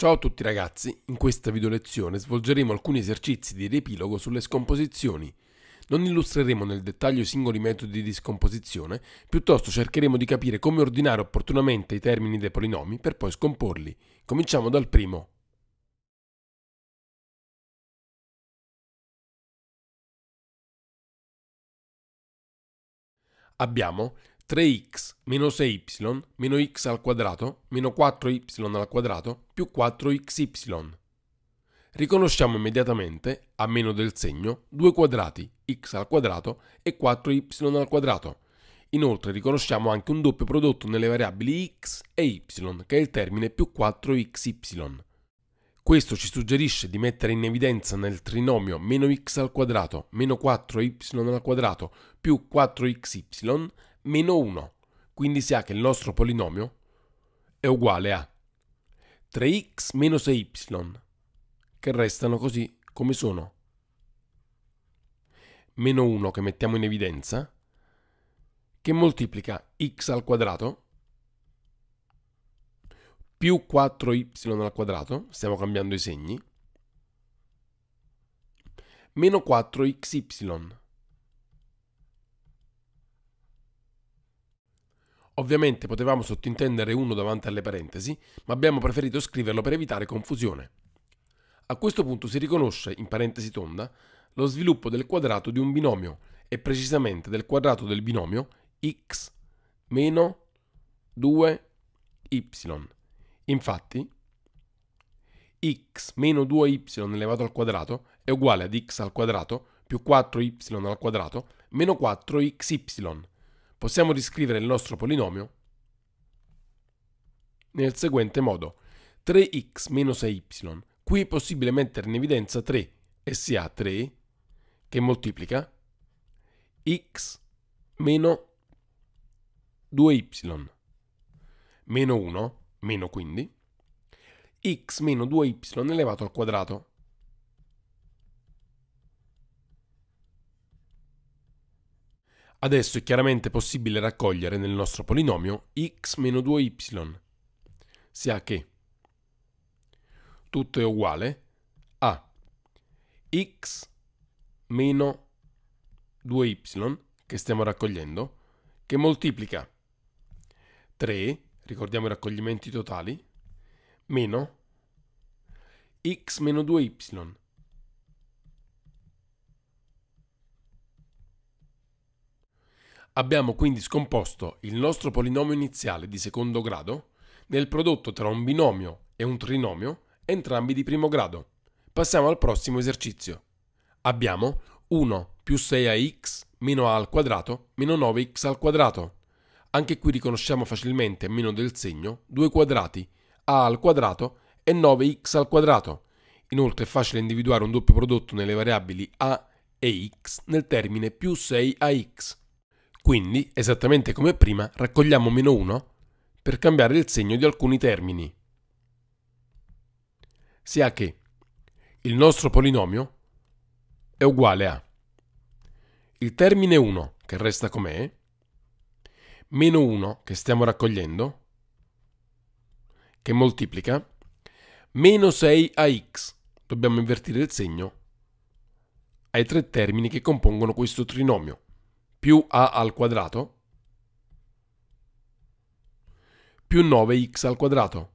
Ciao a tutti ragazzi, in questa video lezione svolgeremo alcuni esercizi di riepilogo sulle scomposizioni. Non illustreremo nel dettaglio i singoli metodi di scomposizione, piuttosto cercheremo di capire come ordinare opportunamente i termini dei polinomi per poi scomporli. Cominciamo dal primo. Abbiamo 3x meno 6y meno x al quadrato meno 4y al quadrato più 4xy. Riconosciamo immediatamente, a meno del segno, due quadrati, x al quadrato e 4y al quadrato. Inoltre riconosciamo anche un doppio prodotto nelle variabili x e y, che è il termine più 4xy. Questo ci suggerisce di mettere in evidenza nel trinomio meno x al quadrato meno 4y al quadrato più 4xy meno 1. Quindi si ha che il nostro polinomio è uguale a 3x meno 6y, che restano così come sono. Meno 1 che mettiamo in evidenza, che moltiplica x al quadrato più 4y al quadrato, stiamo cambiando i segni, meno 4xy Ovviamente potevamo sottintendere uno davanti alle parentesi, ma abbiamo preferito scriverlo per evitare confusione. A questo punto si riconosce, in parentesi tonda, lo sviluppo del quadrato di un binomio e precisamente del quadrato del binomio x meno 2y. Infatti, x meno 2y elevato al quadrato è uguale ad x al quadrato più 4y al quadrato meno 4xy possiamo riscrivere il nostro polinomio nel seguente modo. 3x meno 6y. Qui è possibile mettere in evidenza 3 e si ha 3 che moltiplica x meno 2y meno 1 meno quindi x meno 2y elevato al quadrato Adesso è chiaramente possibile raccogliere nel nostro polinomio x meno 2y, sia che tutto è uguale a x meno 2y che stiamo raccogliendo, che moltiplica 3, ricordiamo i raccoglimenti totali, meno x meno 2y Abbiamo quindi scomposto il nostro polinomio iniziale di secondo grado nel prodotto tra un binomio e un trinomio, entrambi di primo grado. Passiamo al prossimo esercizio. Abbiamo 1 più 6ax meno a al quadrato meno 9x al quadrato. Anche qui riconosciamo facilmente, meno del segno, due quadrati, a al quadrato e 9x al quadrato. Inoltre è facile individuare un doppio prodotto nelle variabili a e x nel termine più 6ax. Quindi, esattamente come prima, raccogliamo meno 1 per cambiare il segno di alcuni termini. Si ha che il nostro polinomio è uguale a il termine 1 che resta com'è, meno 1 che stiamo raccogliendo, che moltiplica, meno 6 a x, dobbiamo invertire il segno, ai tre termini che compongono questo trinomio più a al quadrato più 9x al quadrato.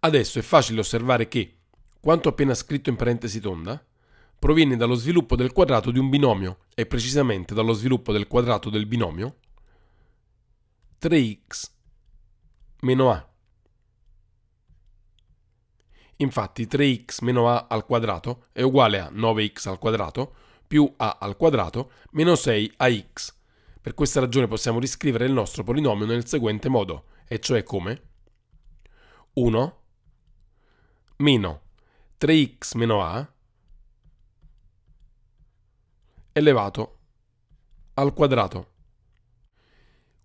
Adesso è facile osservare che quanto appena scritto in parentesi tonda proviene dallo sviluppo del quadrato di un binomio e precisamente dallo sviluppo del quadrato del binomio 3x meno a Infatti 3x meno a al quadrato è uguale a 9x al quadrato più a al quadrato meno 6ax. Per questa ragione possiamo riscrivere il nostro polinomio nel seguente modo, e cioè come 1 meno 3x meno a elevato al quadrato.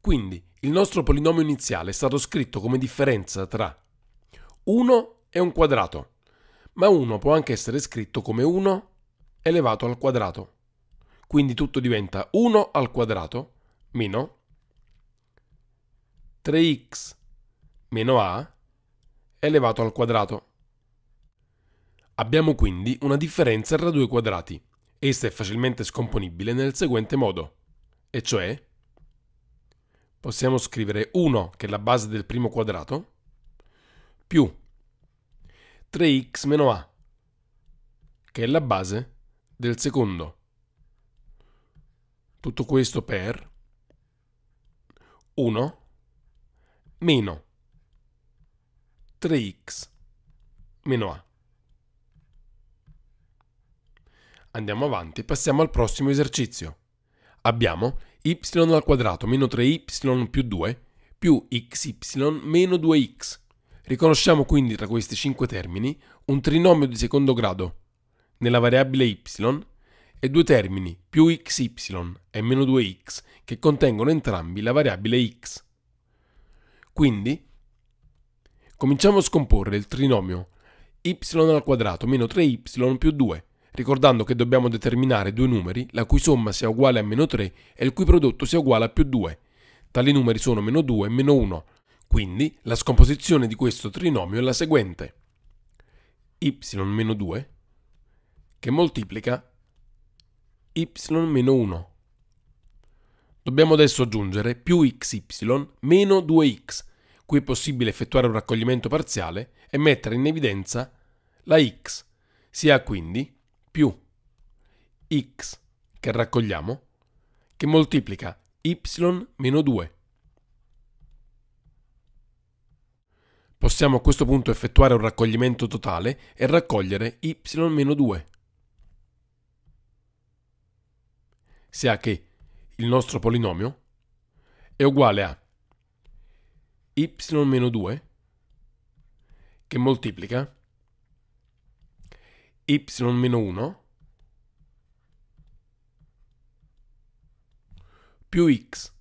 Quindi il nostro polinomio iniziale è stato scritto come differenza tra 1 è un quadrato, ma 1 può anche essere scritto come 1 elevato al quadrato. Quindi tutto diventa 1 al quadrato meno 3x meno a elevato al quadrato. Abbiamo quindi una differenza tra due quadrati. Essa è facilmente scomponibile nel seguente modo, e cioè possiamo scrivere 1, che è la base del primo quadrato, più 3x-a, che è la base del secondo. Tutto questo per 1 meno 3x meno a. Andiamo avanti e passiamo al prossimo esercizio. Abbiamo y al quadrato meno 3y più 2 più xy meno 2x Riconosciamo quindi tra questi cinque termini un trinomio di secondo grado nella variabile y e due termini più xy e meno 2x che contengono entrambi la variabile x. Quindi cominciamo a scomporre il trinomio y al quadrato meno 3y più 2, ricordando che dobbiamo determinare due numeri la cui somma sia uguale a meno 3 e il cui prodotto sia uguale a più 2. Tali numeri sono meno 2 e meno 1, quindi la scomposizione di questo trinomio è la seguente. y-2 che moltiplica y-1. Dobbiamo adesso aggiungere più xy meno 2x, qui è possibile effettuare un raccoglimento parziale e mettere in evidenza la x. Si ha quindi più x che raccogliamo che moltiplica y meno 2 Possiamo a questo punto effettuare un raccoglimento totale e raccogliere y-2, sia che il nostro polinomio è uguale a y-2 che moltiplica y-1 più x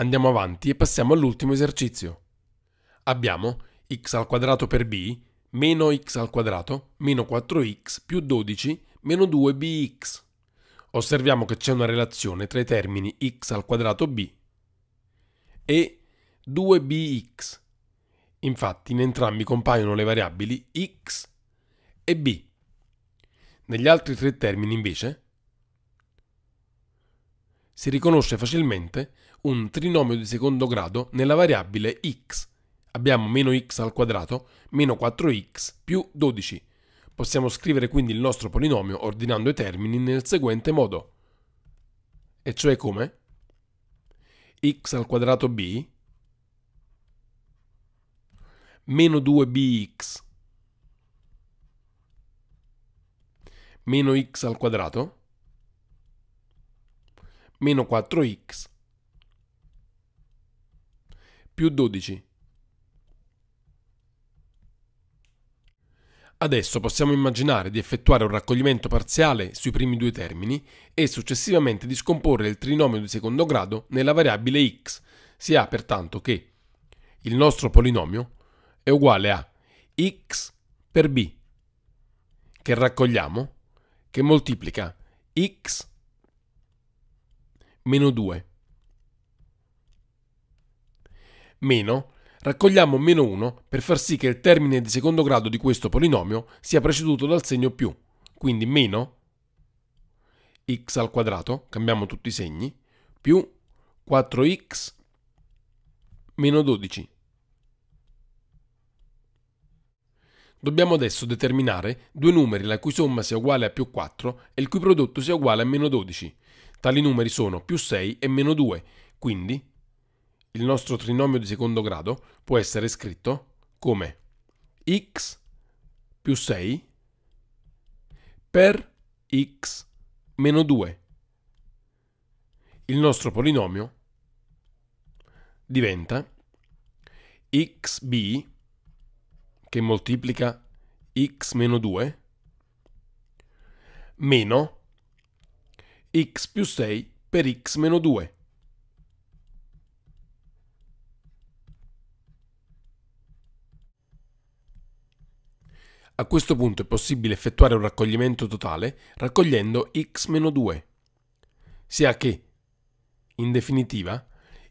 Andiamo avanti e passiamo all'ultimo esercizio. Abbiamo x al quadrato per b meno x al quadrato meno 4x più 12 meno 2bx. Osserviamo che c'è una relazione tra i termini x al quadrato b e 2bx. Infatti in entrambi compaiono le variabili x e b. Negli altri tre termini invece si riconosce facilmente un trinomio di secondo grado nella variabile x. Abbiamo meno x al quadrato, meno 4x più 12. Possiamo scrivere quindi il nostro polinomio ordinando i termini nel seguente modo. E cioè come? x al quadrato b meno 2bx meno x al quadrato meno 4x più 12. Adesso possiamo immaginare di effettuare un raccoglimento parziale sui primi due termini e successivamente di scomporre il trinomio di secondo grado nella variabile x. Si ha pertanto che il nostro polinomio è uguale a x per b, che raccogliamo, che moltiplica x meno 2 meno, raccogliamo meno 1 per far sì che il termine di secondo grado di questo polinomio sia preceduto dal segno più, quindi meno x al quadrato, cambiamo tutti i segni, più 4x meno 12. Dobbiamo adesso determinare due numeri la cui somma sia uguale a più 4 e il cui prodotto sia uguale a meno 12. Tali numeri sono più 6 e meno 2, quindi il nostro trinomio di secondo grado può essere scritto come x più 6 per x meno 2. Il nostro polinomio diventa xb che moltiplica x meno 2 meno x più 6 per x meno 2 A questo punto è possibile effettuare un raccoglimento totale raccogliendo x-2, sia che, in definitiva,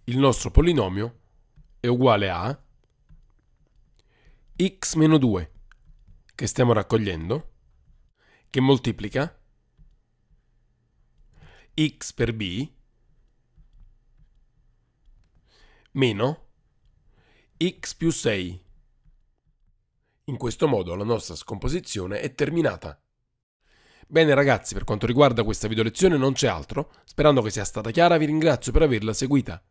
il nostro polinomio è uguale a x-2 che stiamo raccogliendo, che moltiplica x per b meno x più 6 in questo modo la nostra scomposizione è terminata. Bene ragazzi, per quanto riguarda questa video lezione non c'è altro, sperando che sia stata chiara vi ringrazio per averla seguita.